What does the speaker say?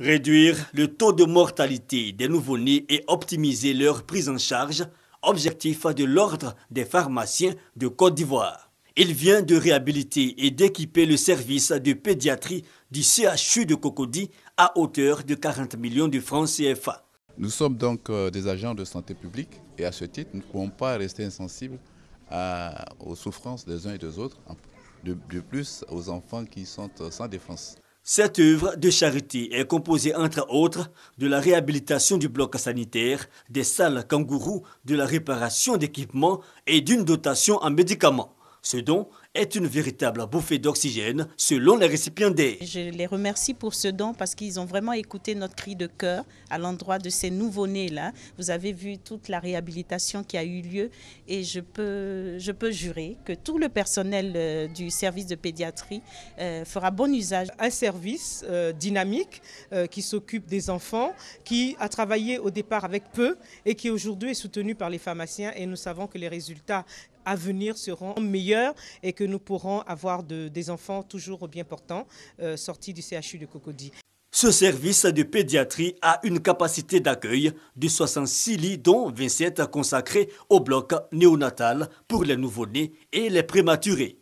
Réduire le taux de mortalité des nouveau-nés et optimiser leur prise en charge, objectif de l'Ordre des pharmaciens de Côte d'Ivoire. Il vient de réhabiliter et d'équiper le service de pédiatrie du CHU de Cocody à hauteur de 40 millions de francs CFA. Nous sommes donc euh, des agents de santé publique et à ce titre, nous ne pouvons pas rester insensibles aux souffrances des uns et des autres, de plus aux enfants qui sont euh, sans défense. Cette œuvre de charité est composée entre autres de la réhabilitation du bloc sanitaire, des salles kangourous, de la réparation d'équipements et d'une dotation en médicaments. Ce dont est une véritable bouffée d'oxygène selon les récipiendaires. Je les remercie pour ce don parce qu'ils ont vraiment écouté notre cri de cœur à l'endroit de ces nouveaux-nés-là. Vous avez vu toute la réhabilitation qui a eu lieu et je peux, je peux jurer que tout le personnel euh, du service de pédiatrie euh, fera bon usage. Un service euh, dynamique qui s'occupe des enfants, qui a travaillé au départ avec peu et qui aujourd'hui est soutenu par les pharmaciens et nous savons que les résultats à venir seront meilleurs et que que nous pourrons avoir des enfants toujours bien portants euh, sortis du CHU de Cocody. Ce service de pédiatrie a une capacité d'accueil de 66 lits, dont 27 consacrés au bloc néonatal pour les nouveau-nés et les prématurés.